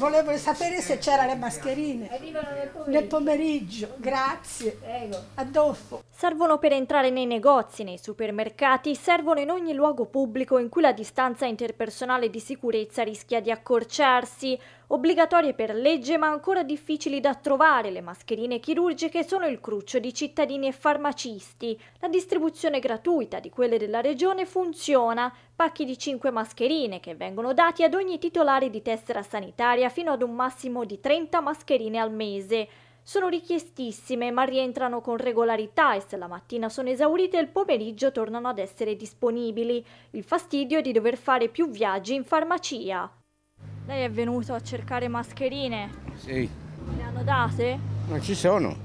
volevo sapere se c'era le mascherine. Nel pomeriggio. nel pomeriggio. Grazie. Prego. Adolfo. Servono per entrare nei negozi, nei supermercati, servono in ogni luogo pubblico in cui la distanza interpersonale di sicurezza rischia di accorciarsi. Obbligatorie per legge ma ancora difficili da trovare, le mascherine chirurgiche sono il cruccio di cittadini e farmacisti. La distribuzione gratuita di quelle della regione funziona, pacchi di 5 mascherine che vengono dati ad ogni titolare di tessera sanitaria fino ad un massimo di 30 mascherine al mese. Sono richiestissime ma rientrano con regolarità e se la mattina sono esaurite il pomeriggio tornano ad essere disponibili. Il fastidio è di dover fare più viaggi in farmacia. Lei è venuto a cercare mascherine? Sì. Le hanno date? Non ci sono.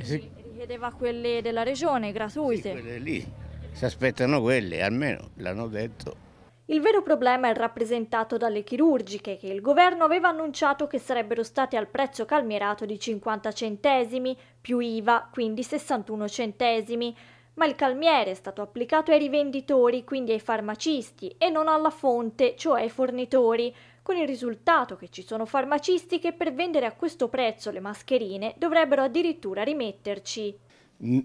Si Richiedeva quelle della regione, gratuite. Sì, quelle lì, si aspettano quelle, almeno l'hanno detto. Il vero problema è rappresentato dalle chirurgiche, che il governo aveva annunciato che sarebbero state al prezzo calmierato di 50 centesimi, più IVA, quindi 61 centesimi ma il calmiere è stato applicato ai rivenditori, quindi ai farmacisti, e non alla fonte, cioè ai fornitori, con il risultato che ci sono farmacisti che per vendere a questo prezzo le mascherine dovrebbero addirittura rimetterci.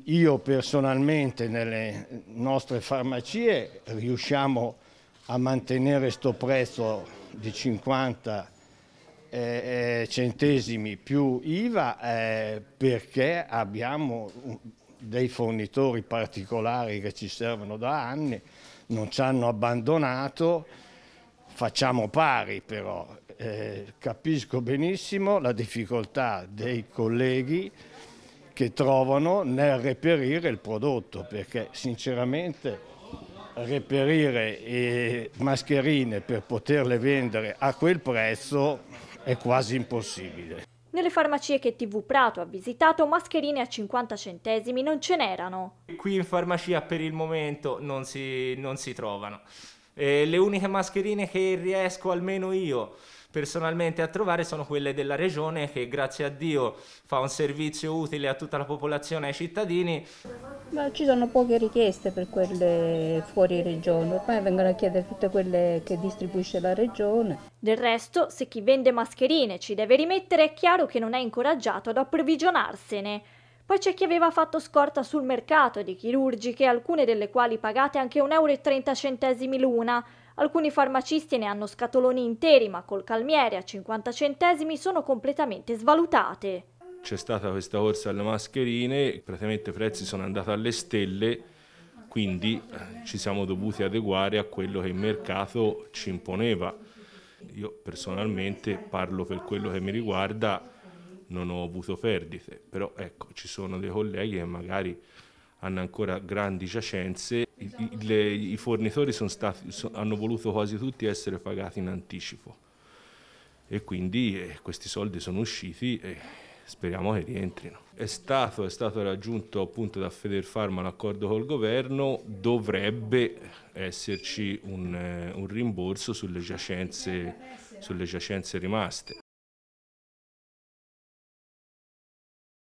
Io personalmente nelle nostre farmacie riusciamo a mantenere questo prezzo di 50 eh, eh, centesimi più IVA eh, perché abbiamo dei fornitori particolari che ci servono da anni, non ci hanno abbandonato, facciamo pari però. Eh, capisco benissimo la difficoltà dei colleghi che trovano nel reperire il prodotto, perché sinceramente reperire eh, mascherine per poterle vendere a quel prezzo è quasi impossibile. Nelle farmacie che TV Prato ha visitato mascherine a 50 centesimi non ce n'erano. Qui in farmacia per il momento non si, non si trovano. Eh, le uniche mascherine che riesco almeno io personalmente a trovare sono quelle della regione che grazie a Dio fa un servizio utile a tutta la popolazione, e ai cittadini. Ma ci sono poche richieste per quelle fuori regione, poi vengono a chiedere tutte quelle che distribuisce la regione. Del resto, se chi vende mascherine ci deve rimettere, è chiaro che non è incoraggiato ad approvvigionarsene. Poi c'è chi aveva fatto scorta sul mercato di chirurgiche, alcune delle quali pagate anche 1,30 euro l'una. Alcuni farmacisti ne hanno scatoloni interi, ma col calmiere a 50 centesimi sono completamente svalutate. C'è stata questa corsa alle mascherine, praticamente i prezzi sono andati alle stelle, quindi eh, ci siamo dovuti adeguare a quello che il mercato ci imponeva. Io personalmente parlo per quello che mi riguarda, non ho avuto perdite, però ecco, ci sono dei colleghi che magari hanno ancora grandi giacenze, i, esatto. le, i fornitori stati, so, hanno voluto quasi tutti essere pagati in anticipo e quindi eh, questi soldi sono usciti e speriamo che rientrino. È stato, è stato raggiunto appunto da Federfarma l'accordo col governo, dovrebbe esserci un, eh, un rimborso sulle giacenze, sulle giacenze rimaste.